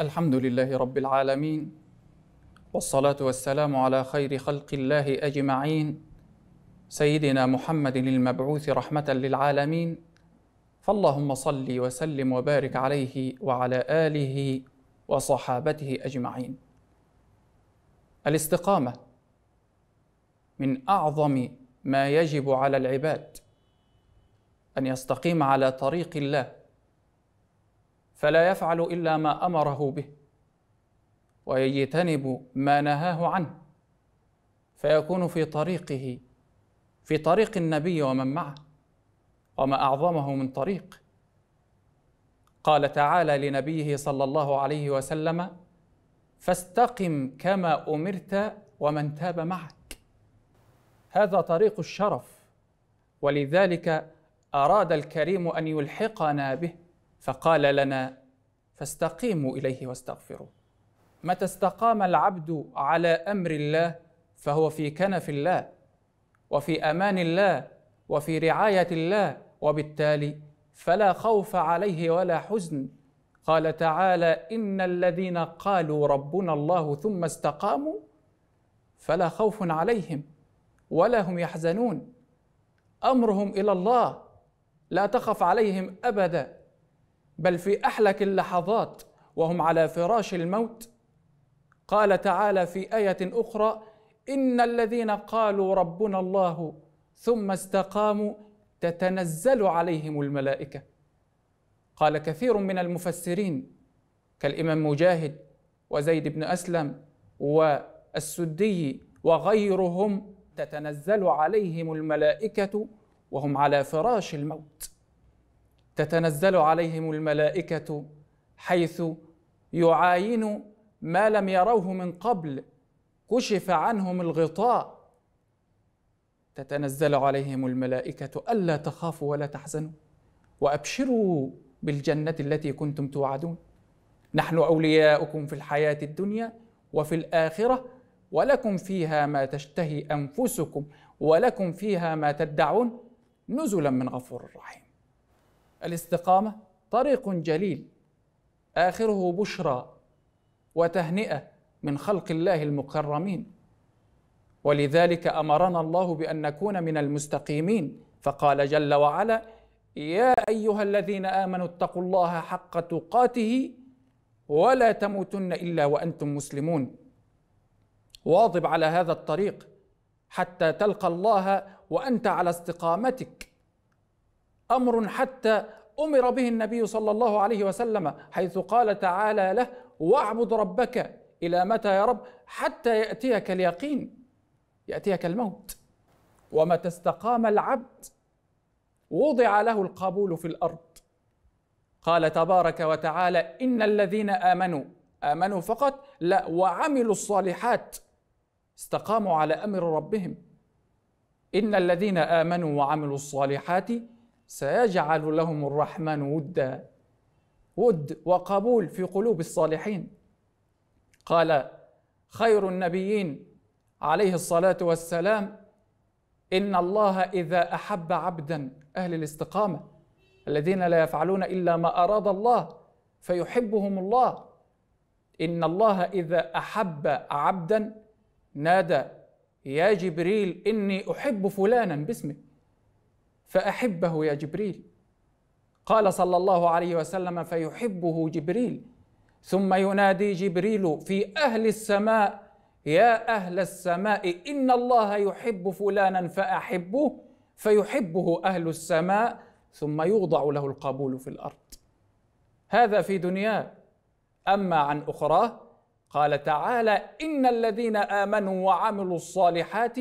الحمد لله رب العالمين والصلاه والسلام على خير خلق الله اجمعين سيدنا محمد المبعوث رحمه للعالمين فاللهم صل وسلم وبارك عليه وعلى اله وصحابته اجمعين الاستقامه من اعظم ما يجب على العباد ان يستقيم على طريق الله فلا يفعل الا ما امره به ويجتنب ما نهاه عنه فيكون في طريقه في طريق النبي ومن معه وما اعظمه من طريق قال تعالى لنبيه صلى الله عليه وسلم فاستقم كما امرت ومن تاب معك هذا طريق الشرف ولذلك اراد الكريم ان يلحقنا به فقال لنا فاستقيموا اليه واستغفروه متى استقام العبد على امر الله فهو في كنف الله وفي امان الله وفي رعايه الله وبالتالي فلا خوف عليه ولا حزن قال تعالى ان الذين قالوا ربنا الله ثم استقاموا فلا خوف عليهم ولا هم يحزنون امرهم الى الله لا تخف عليهم ابدا بل في احلك اللحظات وهم على فراش الموت قال تعالى في ايه اخرى ان الذين قالوا ربنا الله ثم استقاموا تتنزل عليهم الملائكه قال كثير من المفسرين كالامام مجاهد وزيد بن اسلم والسدي وغيرهم تتنزل عليهم الملائكه وهم على فراش الموت تتنزل عليهم الملائكه حيث يعاين ما لم يروه من قبل كشف عنهم الغطاء تتنزل عليهم الملائكه الا تخافوا ولا تحزنوا وابشروا بالجنه التي كنتم توعدون نحن اولياؤكم في الحياه الدنيا وفي الاخره ولكم فيها ما تشتهي انفسكم ولكم فيها ما تدعون نزلا من غفور رحيم الاستقامه طريق جليل اخره بشرى وتهنئه من خلق الله المكرمين ولذلك امرنا الله بان نكون من المستقيمين فقال جل وعلا يا ايها الذين امنوا اتقوا الله حق تقاته ولا تموتن الا وانتم مسلمون واظب على هذا الطريق حتى تلقى الله وانت على استقامتك امر حتى امر به النبي صلى الله عليه وسلم حيث قال تعالى له واعبد ربك الى متى يا رب حتى ياتيك اليقين ياتيك الموت ومتى استقام العبد وضع له القبول في الارض قال تبارك وتعالى ان الذين امنوا امنوا فقط لا وعملوا الصالحات استقاموا على امر ربهم ان الذين امنوا وعملوا الصالحات سيجعل لهم الرحمن ودا ود وقبول في قلوب الصالحين قال خير النبيين عليه الصلاه والسلام ان الله اذا احب عبدا اهل الاستقامه الذين لا يفعلون الا ما اراد الله فيحبهم الله ان الله اذا احب عبدا نادى يا جبريل اني احب فلانا باسمك فأحبه يا جبريل قال صلى الله عليه وسلم فيحبه جبريل ثم ينادي جبريل في أهل السماء يا أهل السماء إن الله يحب فلانا فأحبه فيحبه أهل السماء ثم يوضع له القبول في الأرض هذا في دنياه أما عن أخراه قال تعالى إن الذين آمنوا وعملوا الصالحات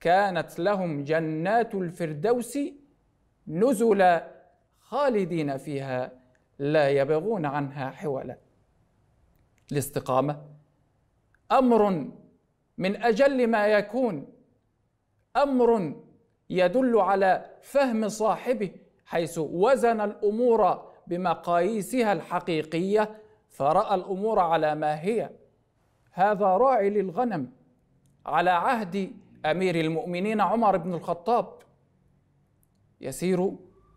كانت لهم جنات الفردوس نزلا خالدين فيها لا يبغون عنها حولا الاستقامه امر من اجل ما يكون امر يدل على فهم صاحبه حيث وزن الامور بمقاييسها الحقيقيه فراى الامور على ما هي هذا راعي للغنم على عهد امير المؤمنين عمر بن الخطاب يسير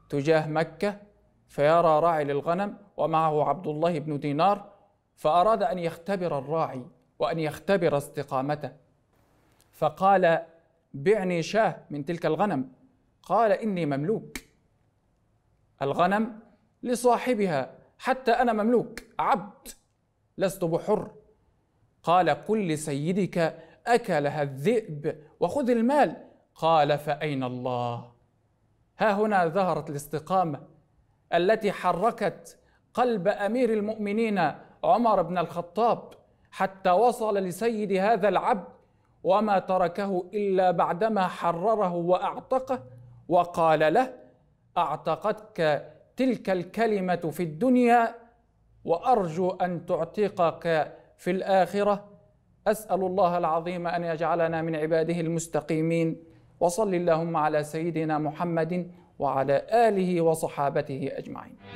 تجاه مكه فيرى راعي للغنم ومعه عبد الله بن دينار فاراد ان يختبر الراعي وان يختبر استقامته فقال بعني شاه من تلك الغنم قال اني مملوك الغنم لصاحبها حتى انا مملوك عبد لست بحر قال قل لسيدك أكلها الذئب وخذ المال قال فأين الله ها هنا ظهرت الاستقامة التي حركت قلب أمير المؤمنين عمر بن الخطاب حتى وصل لسيد هذا العبد وما تركه إلا بعدما حرره وأعتقه وقال له أعتقتك تلك الكلمة في الدنيا وأرجو أن تعتقك في الآخرة اسال الله العظيم ان يجعلنا من عباده المستقيمين وصل اللهم على سيدنا محمد وعلى اله وصحابته اجمعين